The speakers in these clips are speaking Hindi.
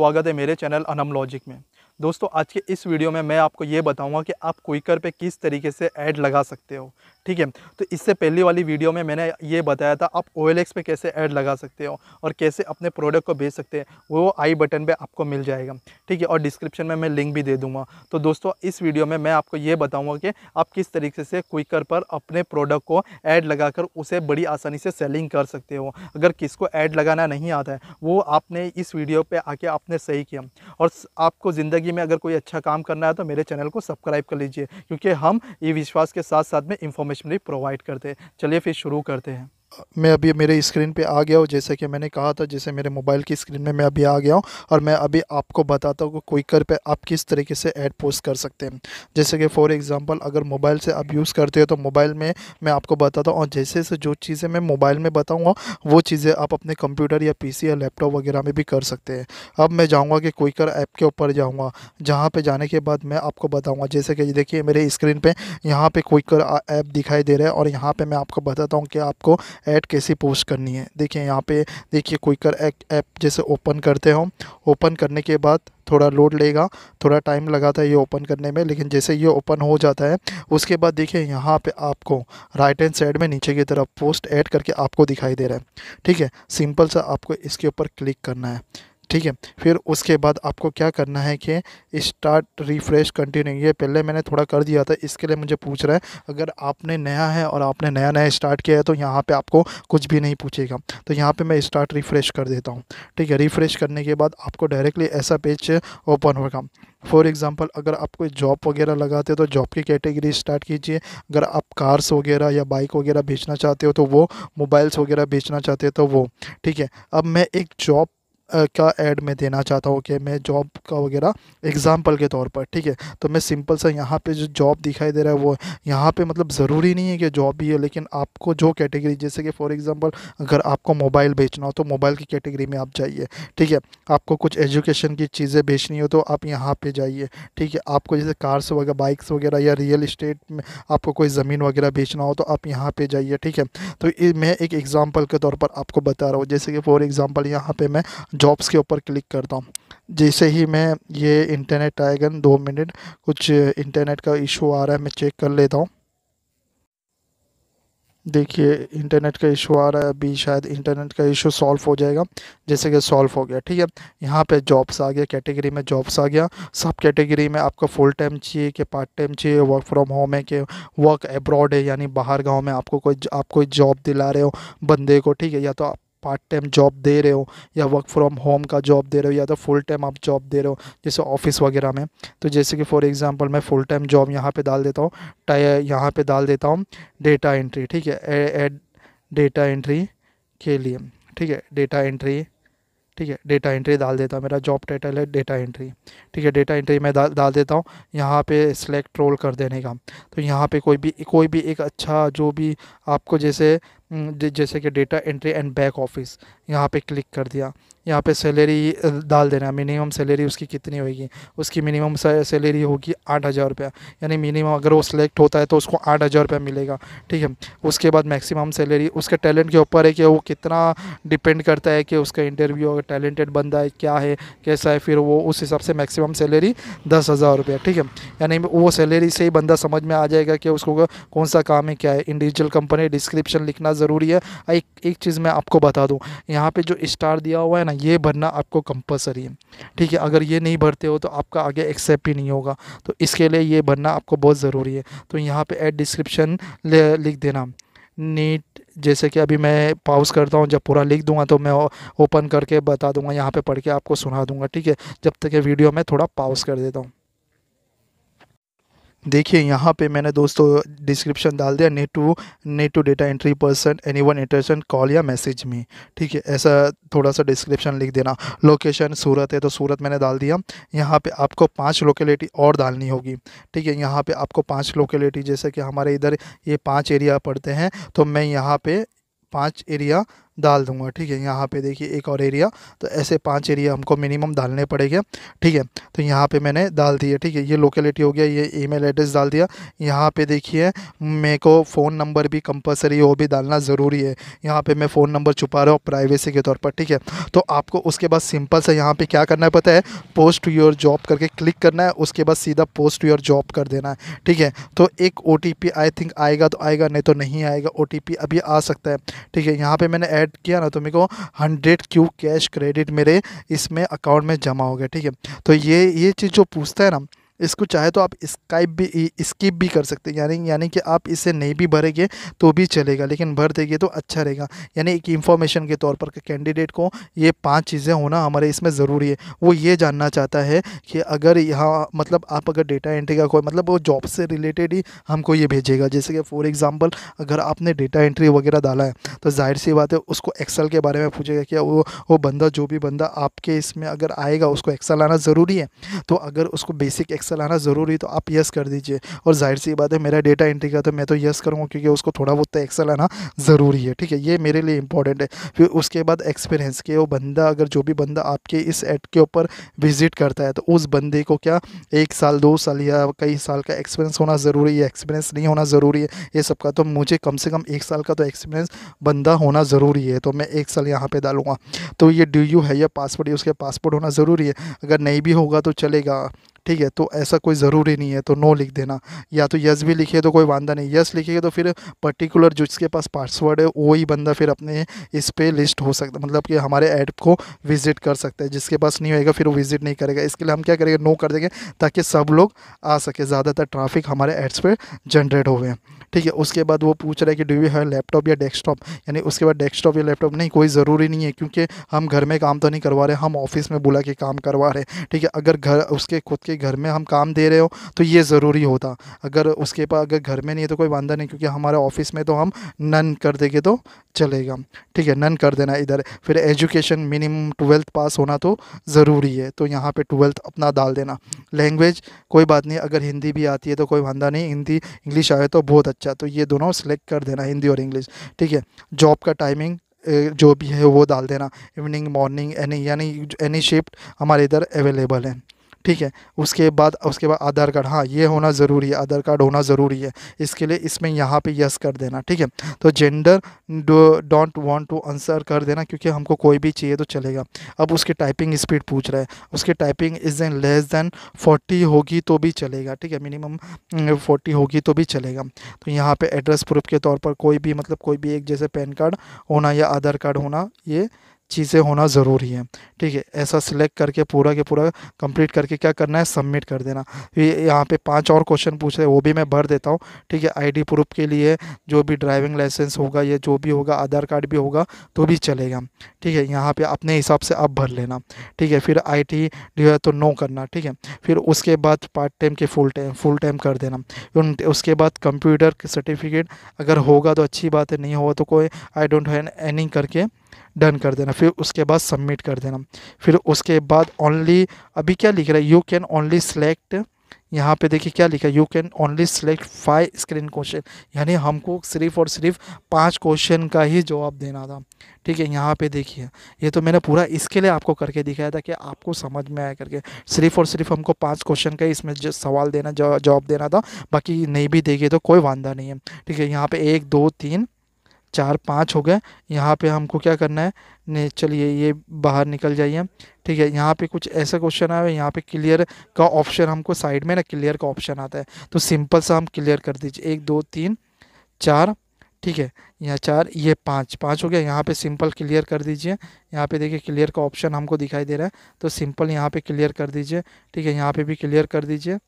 स्वागत है मेरे चैनल अनम लॉजिक में दोस्तों आज के इस वीडियो में मैं आपको ये बताऊंगा कि आप क्विकर पे किस तरीके से ऐड लगा सकते हो ठीक है तो इससे पहले वाली वीडियो में मैंने ये बताया था आप ओ पे कैसे ऐड लगा सकते हो और कैसे अपने प्रोडक्ट को बेच सकते हैं वो आई बटन पे आपको मिल जाएगा ठीक है और डिस्क्रिप्शन में मैं लिंक भी दे दूंगा तो दोस्तों इस वीडियो में मैं आपको ये बताऊँगा कि आप किस तरीके से क्विकर पर अपने प्रोडक्ट को ऐड लगा उसे बड़ी आसानी से सेलिंग कर सकते हो अगर किसको ऐड लगाना नहीं आता है वो आपने इस वीडियो पर आके आपने सही किया और आपको ज़िंदगी ज़िंदगी में अगर कोई अच्छा काम करना है तो मेरे चैनल को सब्सक्राइब कर लीजिए क्योंकि हम ये विश्वास के साथ साथ में इंफॉर्मेशन भी प्रोवाइड करते हैं चलिए फिर शुरू करते हैं मैं अभी मेरे स्क्रीन पे आ गया हूँ जैसे कि मैंने कहा था जैसे मेरे मोबाइल की स्क्रीन में मैं अभी आ गया हूँ और मैं अभी आपको बताता हूँ कि क्विकर पे आप किस तरीके से ऐड पोस्ट कर सकते हैं जैसे कि फॉर एग्जांपल अगर मोबाइल से आप यूज़ करते हो तो मोबाइल में मैं आपको बताता हूँ और जैसे से जो चीज़ें मैं मोबाइल में बताऊँगा वो चीज़ें आप अपने कंप्यूटर या पी या लैपटॉप वगैरह में भी कर सकते हैं अब मैं जाऊँगा कि क्विकर ऐप के ऊपर जाऊँगा जहाँ पर जाने के बाद मैं आपको बताऊँगा जैसे कि देखिए मेरे स्क्रीन पर यहाँ पर क्विकर ऐप दिखाई दे रहा है और यहाँ पर मैं आपको बताता हूँ कि आपको ऐड कैसे पोस्ट करनी है देखिए यहाँ पे देखिए क्विकर ऐप जैसे ओपन करते हो ओपन करने के बाद थोड़ा लोड लेगा थोड़ा टाइम लगा था ये ओपन करने में लेकिन जैसे ये ओपन हो जाता है उसके बाद देखिए यहाँ पे आपको राइट हैंड साइड में नीचे की तरफ पोस्ट ऐड करके आपको दिखाई दे रहा है ठीक है सिंपल सा आपको इसके ऊपर क्लिक करना है ठीक है फिर उसके बाद आपको क्या करना है कि स्टार्ट रिफ्रेश कंटिन्यू ये पहले मैंने थोड़ा कर दिया था इसके लिए मुझे पूछ रहा है अगर आपने नया है और आपने नया नया स्टार्ट किया है तो यहाँ पे आपको कुछ भी नहीं पूछेगा तो यहाँ पे मैं स्टार्ट रिफ्रेश कर देता हूँ ठीक है रिफ्रेश करने के बाद आपको डायरेक्टली ऐसा पेज ओपन होगा फॉर एग्ज़ाम्पल अगर आप कोई जॉब वगैरह लगाते हो तो जॉब की कैटेगरी स्टार्ट कीजिए अगर आप कार्स वगैरह या बाइक वगैरह बेचना चाहते हो तो वो मोबाइल्स वगैरह बेचना चाहते हो तो वो ठीक है अब मैं एक जॉब का एड मैं देना चाहता हूँ कि मैं जॉब का वगैरह एग्ज़ाम्पल के तौर पर ठीक है तो मैं सिंपल सा यहाँ पे जो जॉब दिखाई दे रहा है वो यहाँ पे मतलब ज़रूरी नहीं है कि जॉब ही है लेकिन आपको जो कैटेगरी जैसे कि फॉर एग्ज़ाम्पल अगर आपको मोबाइल बेचना हो तो मोबाइल की कैटेगरी में आप जाइए ठीक है आपको कुछ एजुकेशन की चीज़ें बेचनी हो तो आप यहाँ पर जाइए ठीक है आपको जैसे कार्स वगैरह बाइक्स वगैरह या रियल इस्टेट में आपको कोई ज़मीन वगैरह बेचना हो तो आप यहाँ पर जाइए ठीक है तो मैं एक एग्ज़ाम्पल के तौर पर आपको बता रहा हूँ जैसे कि फॉर एग्ज़ाम्पल यहाँ पर मैं जॉब्स के ऊपर क्लिक करता हूँ जैसे ही मैं ये इंटरनेट आएगा दो मिनट कुछ इंटरनेट का इशू आ रहा है मैं चेक कर लेता हूँ देखिए इंटरनेट का इशू आ रहा है अभी शायद इंटरनेट का इशू सॉल्व हो जाएगा जैसे कि सॉल्व हो गया ठीक है यहाँ पे जॉब्स आ गया कैटेगरी में जॉब्स आ गया सब कैटेगरी में आपका फुल टाइम चाहिए कि पार्ट टाइम चाहिए वर्क फ्रॉम होम है कि वर्क एब्रॉड है यानी बाहर गांव में आपको कोई आप कोई जॉब दिला रहे हो बंदे को ठीक है या तो आप पार्ट टाइम जॉब दे रहे हो या वर्क फ्रॉम होम का जॉब दे रहे हो या तो फुल टाइम आप जॉब दे रहे हो जैसे ऑफिस वगैरह में तो जैसे कि फॉर एग्जांपल मैं फुल टाइम जॉब यहाँ पे डाल देता हूँ टाइ यहाँ पे डाल देता हूँ डेटा एंट्री ठीक है एड डेटा एंट्री के लिए ठीक है डेटा एंट्री ठीक है डेटा एंट्री डाल देता हूँ मेरा जॉब टाइटल है डेटा एंट्री ठीक है डेटा एंट्री मैं डाल डाल देता हूँ यहाँ पे सिलेक्ट रोल कर देने का तो यहाँ पे कोई भी कोई भी एक अच्छा जो भी आपको जैसे हम्म, जैसे कि data entry and back office यहाँ पे क्लिक कर दिया यहाँ पे सैलरी डाल देना मिनिमम सैलरी उसकी कितनी होगी उसकी मिनिमम सैलरी होगी आठ हज़ार रुपया यानी मिनिमम अगर वो सिलेक्ट होता है तो उसको आठ हज़ार रुपया मिलेगा ठीक है उसके बाद मैक्सिमम सैलरी उसके टैलेंट के ऊपर है कि वो कितना डिपेंड करता है कि उसका इंटरव्यू अगर टैलेंटेड बंदा है क्या है कैसा है फिर वो उस हिसाब से मैक्सिमम सैलरी दस हज़ार रुपया ठीक है यानी वो सैलरी से ही बंदा समझ में आ जाएगा कि उसको कौन सा काम है क्या है इंडिविजुअल कंपनी डिस्क्रिप्शन लिखना ज़रूरी है एक एक चीज़ मैं आपको बता दूँ यहाँ पे जो स्टार दिया हुआ है ना ये भरना आपको कंपलसरी है ठीक है अगर ये नहीं भरते हो तो आपका आगे एक्सेप्ट ही नहीं होगा तो इसके लिए ये भरना आपको बहुत ज़रूरी है तो यहाँ पर एड डिस्क्रिप्शन लिख देना नीट जैसे कि अभी मैं पाउस करता हूँ जब पूरा लिख दूंगा तो मैं ओपन करके बता दूंगा यहाँ पे पढ़ के आपको सुना दूंगा ठीक है जब तक ये वीडियो मैं थोड़ा पाउस कर देता हूँ देखिए यहाँ पे मैंने दोस्तों डिस्क्रिप्शन डाल दिया need to need to data entry person anyone interested call या मैसेज में ठीक है ऐसा थोड़ा सा डिस्क्रिप्शन लिख देना लोकेशन सूरत है तो सूरत मैंने डाल दिया यहाँ पे आपको पांच लोकेलिटी और डालनी होगी ठीक है यहाँ पे आपको पांच लोकेलिटी जैसे कि हमारे इधर ये पाँच एरिया पड़ते हैं तो मैं यहाँ पर पाँच एरिया डाल दूंगा ठीक है यहाँ पे देखिए एक और एरिया तो ऐसे पांच एरिया हमको मिनिमम डालने पड़ेंगे ठीक है तो यहाँ पे मैंने डाल दिया ठीक है ये लोकेलिटी हो गया ये ईमेल एड्रेस डाल दिया यहाँ पे देखिए मेरे को फ़ोन नंबर भी कंपलसरी वो भी डालना ज़रूरी है यहाँ पे मैं फ़ोन नंबर छुपा रहा हूँ प्राइवेसी के तौर पर ठीक है तो आपको उसके बाद सिंपल से यहाँ पर क्या करना है पता है पोस्ट टू योर जॉब करके क्लिक करना है उसके बाद सीधा पोस्ट टू योर जॉब कर देना है ठीक है तो एक ओ आई थिंक आएगा तो आएगा नहीं तो नहीं आएगा ओ अभी आ सकता है ठीक है यहाँ पर मैंने एड ऐड किया ना तो मेरे को हंड्रेड क्यू कैश क्रेडिट मेरे इसमें अकाउंट में जमा हो गया ठीक है तो ये ये चीज़ जो पूछता है ना इसको चाहे तो आप स्काइप भी स्किप भी कर सकते हैं यानी यानी कि आप इसे नहीं भी भरेंगे तो भी चलेगा लेकिन भर देंगे तो अच्छा रहेगा यानी एक इन्फॉर्मेशन के तौर पर कैंडिडेट को ये पाँच चीज़ें होना हमारे इसमें ज़रूरी है वो ये जानना चाहता है कि अगर यहाँ मतलब आप अगर डेटा एंट्री का कोई मतलब वो जॉब से रिलेटेड ही हमको ये भेजेगा जैसे कि फॉर एग्ज़ाम्पल अगर आपने डेटा एंट्री वगैरह डाला है तो जाहिर सी बात है उसको एक्सल के बारे में पूछेगा कि वो वो बंदा जो भी बंदा आपके इसमें अगर आएगा उसको एक्सल आना ज़रूरी है तो अगर उसको बेसिक चलाना ज़रूरी तो आप येस कर दीजिए और जाहिर सी बात है मेरा डेटा एंट्री का तो मैं तो यस करूँगा क्योंकि उसको थोड़ा बहुत एक्सल तो आना ज़रूरी है ठीक है ये मेरे लिए इंपॉर्टेंट है फिर उसके बाद एक्सपीरियंस के वो बंदा अगर जो भी बंदा आपके इस एड के ऊपर विजिट करता है तो उस बंदे को क्या एक साल दो साल या कई साल का एक्सपीरियंस होना ज़रूरी है एक्सपीरियंस नहीं होना ज़रूरी है ये सब का तो मुझे कम से कम एक साल का तो एक्सपीरियंस बंदा होना ज़रूरी है तो मैं एक साल यहाँ पर डालूँगा तो ये ड्यू यू है या पासपोर्ट ये उसके पासपोर्ट होना ज़रूरी है अगर नहीं भी होगा तो चलेगा ठीक है तो ऐसा कोई ज़रूरी नहीं है तो नो लिख देना या तो यस भी लिखे तो कोई वादा नहीं यस लिखेगा तो फिर पर्टिकुलर जिसके पास पासवर्ड है वही बंदा फिर अपने इस पर लिस्ट हो सकता मतलब कि हमारे ऐप को विज़िट कर सकता है जिसके पास नहीं होएगा फिर वो विज़िट नहीं करेगा इसके लिए हम क्या करेंगे नो कर देंगे ताकि सब लोग आ सके ज़्यादातर ट्राफिक हमारे एड्स पर जनरेट हो गए ठीक है उसके बाद वो पूछ रहा है कि डू यू हैव लैपटॉप या डेस्कटॉप यानी उसके बाद डेस्कटॉप या लैपटॉप नहीं कोई ज़रूरी नहीं है क्योंकि हम घर में काम तो नहीं करवा रहे हम ऑफिस में बुला के काम करवा रहे ठीक है अगर घर उसके खुद के उसके घर में हम काम दे रहे हो तो ये ज़रूरी होता अगर उसके पास अगर घर में नहीं है तो कोई वादा नहीं क्योंकि हमारे ऑफिस में तो हम नन कर देंगे तो चलेगा ठीक है नन कर देना इधर फिर एजुकेशन मिनिमम ट्वेल्थ पास होना तो ज़रूरी है तो यहाँ पे ट्वेल्थ अपना डाल देना लैंग्वेज कोई बात नहीं अगर हिंदी भी आती है तो कोई वादा नहीं हिंदी इंग्लिश आए तो बहुत अच्छा तो ये दोनों सेलेक्ट कर देना हिंदी और इंग्लिश ठीक है जॉब का टाइमिंग जो भी है वो डाल देना इवनिंग मॉर्निंग एनी यानी एनी शिफ्ट हमारे इधर अवेलेबल है ठीक है उसके बाद उसके बाद आधार कार्ड हाँ ये होना ज़रूरी है आधार कार्ड होना ज़रूरी है इसके लिए इसमें यहाँ पे यस कर देना ठीक है तो gender don't want to answer कर देना क्योंकि हमको कोई भी चाहिए तो चलेगा अब उसकी टाइपिंग स्पीड पूछ रहा है उसके typing is an less than forty होगी तो भी चलेगा ठीक है मिनिमम फोर्टी होगी तो भी चलेगा तो यहाँ पर एड्रेस प्रूफ के तौर पर कोई भी मतलब कोई भी एक जैसे पैन कार्ड होना या आधार कार्ड होना ये चीज़ें होना ज़रूरी है ठीक है ऐसा सिलेक्ट करके पूरा के पूरा कंप्लीट करके क्या करना है सबमिट कर देना फिर यहाँ पे पांच और क्वेश्चन पूछ रहे हैं वो भी मैं भर देता हूँ ठीक है आईडी प्रूफ के लिए जो भी ड्राइविंग लाइसेंस होगा या जो भी होगा आधार कार्ड भी होगा तो भी चलेगा ठीक है यहाँ पर अपने हिसाब से आप भर लेना ठीक है फिर आई टी जो है तो नो करना ठीक है फिर उसके बाद पार्ट टाइम के फुल टाइम फुल टाइम कर देना उसके बाद कंप्यूटर सर्टिफिकेट अगर होगा तो अच्छी बात है नहीं होगा तो कोई आई डोंट हैनी एनिंग करके डन कर देना फिर उसके बाद सबमिट कर देना फिर उसके बाद ओनली अभी क्या लिख रहा है यू कैन ओनली सेलेक्ट यहाँ पे देखिए क्या लिखा है you can only select five screen question यानी हमको सिर्फ और सिर्फ पांच क्वेश्चन का ही जवाब देना था ठीक है यहाँ पे देखिए ये तो मैंने पूरा इसके लिए आपको करके दिखाया था कि आपको समझ में आया करके सिर्फ और सिर्फ हमको पांच क्वेश्चन का ही इसमें सवाल देना जवाब देना था बाकी नहीं भी देगी तो कोई वादा नहीं है ठीक है यहाँ पर एक दो तीन चार पाँच हो गए यहाँ पे हमको क्या करना है नहीं चलिए ये बाहर निकल जाइए ठीक है यहाँ पे कुछ ऐसा क्वेश्चन आया यहाँ पे क्लियर का ऑप्शन हमको साइड में ना क्लियर का ऑप्शन आता है तो सिंपल सा हम क्लियर कर दीजिए एक दो तीन चार ठीक है यहाँ चार ये पाँच पाँच हो गया यहाँ पे सिंपल क्लियर कर दीजिए यहाँ पे देखिए क्लियर का ऑप्शन हमको दिखाई दे रहा है तो सिंपल यहाँ पे क्लियर कर दीजिए ठीक है यहाँ पे भी क्लियर कर दीजिए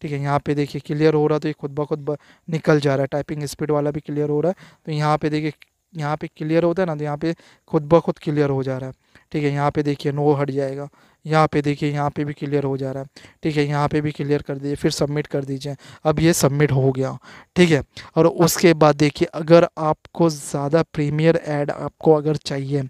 ठीक है यहाँ पे देखिए क्लियर हो रहा तो ये खुद ब खुद निकल जा रहा है टाइपिंग स्पीड वाला भी क्लियर हो रहा है तो यहाँ पे देखिए यहाँ पे क्लियर होता है ना तो यहाँ पे खुद ब खुद क्लियर हो जा रहा है ठीक है यहाँ पे देखिए नो हट जाएगा यहाँ पे देखिए यहाँ पे भी क्लियर हो जा रहा है ठीक है यहाँ पे भी क्लियर कर दीजिए फिर सबमिट कर दीजिए अब ये सबमिट हो गया ठीक है और उसके बाद देखिए अगर आपको ज़्यादा प्रीमियर एड आपको अगर चाहिए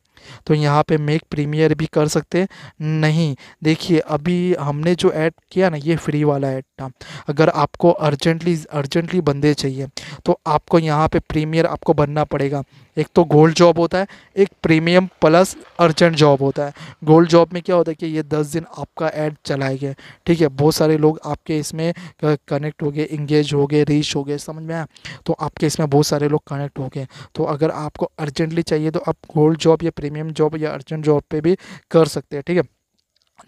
तो यहाँ पे मेक प्रीमियर भी कर सकते नहीं देखिए अभी हमने जो ऐड किया ना ये फ्री वाला ऐड था अगर आपको अर्जेंटली अर्जेंटली बंदे चाहिए तो आपको यहाँ पे प्रीमियर आपको बनना पड़ेगा एक तो गोल्ड जॉब होता है एक प्रीमियम प्लस अर्जेंट जॉब होता है गोल्ड जॉब में क्या होता है कि ये दस दिन आपका ऐड चलाए गए ठीक है बहुत सारे लोग आपके इसमें कनेक्ट हो गए इंगेज हो गए रीच हो गए समझ में आया तो आपके इसमें बहुत सारे लोग कनेक्ट हो गए तो अगर आपको अर्जेंटली चाहिए तो आप गोल्ड जॉब या प्रीमियम जॉब या अर्जेंट जॉब पे भी कर सकते हैं ठीक है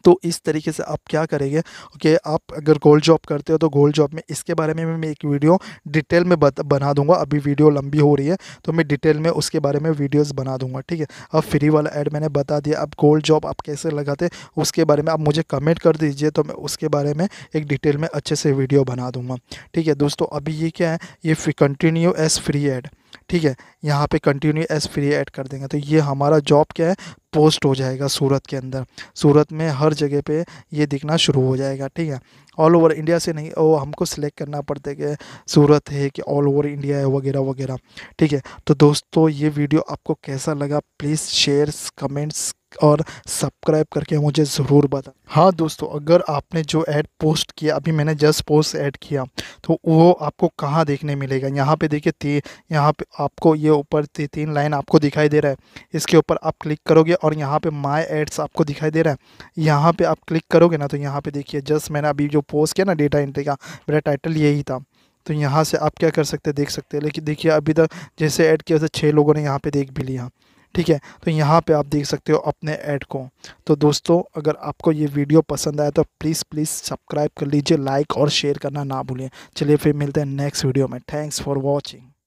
तो इस तरीके से आप क्या करेंगे कि आप अगर गोल्ड जॉब करते हो तो गोल्ड जॉब में इसके बारे में मैं एक वीडियो डिटेल में बना दूंगा अभी वीडियो लंबी हो रही है तो मैं डिटेल में उसके बारे में वीडियोस बना दूंगा ठीक है अब फ्री वाला ऐड मैंने बता दिया अब गोल्ड जॉब आप कैसे लगाते उसके बारे में आप मुझे कमेंट कर दीजिए तो मैं उसके बारे में एक डिटेल में अच्छे से वीडियो बना दूँगा ठीक है दोस्तों अभी ये क्या है ये कंटिन्यू एज फ्री एड ठीक है यहाँ पे कंटिन्यू एस फ्री ऐड कर देंगे तो ये हमारा जॉब क्या है पोस्ट हो जाएगा सूरत के अंदर सूरत में हर जगह पे ये दिखना शुरू हो जाएगा ठीक है ऑल ओवर इंडिया से नहीं वो हमको सिलेक्ट करना पड़ता है कि सूरत है कि ऑल ओवर इंडिया है वगैरह वगैरह ठीक है तो दोस्तों ये वीडियो आपको कैसा लगा प्लीज़ शेयर कमेंट्स और सब्सक्राइब करके मुझे ज़रूर बता हाँ दोस्तों अगर आपने जो ऐड पोस्ट किया अभी मैंने जस्ट पोस्ट ऐड किया तो वो आपको कहाँ देखने मिलेगा यहाँ पे देखिए तीन यहाँ पे आपको ये ऊपर तीन लाइन आपको दिखाई दे रहा है इसके ऊपर आप क्लिक करोगे और और यहाँ पे माय एड्स आपको दिखाई दे रहा है यहाँ पे आप क्लिक करोगे ना तो यहाँ पे देखिए जस्ट मैंने अभी जो पोस्ट किया ना डेटा एंट्री का मेरा टाइटल यही था तो यहाँ से आप क्या कर सकते हैं देख सकते हैं लेकिन देखिए अभी तक जैसे ऐड किया तो छः लोगों ने यहाँ पे देख भी लिया ठीक है तो यहाँ पे आप देख सकते हो अपने ऐड को तो दोस्तों अगर आपको ये वीडियो पसंद आया तो प्लीज़ प्लीज़ सब्सक्राइब कर लीजिए लाइक और शेयर करना ना भूलें चलिए फिर मिलते हैं नेक्स्ट वीडियो में थैंक्स फॉर वॉचिंग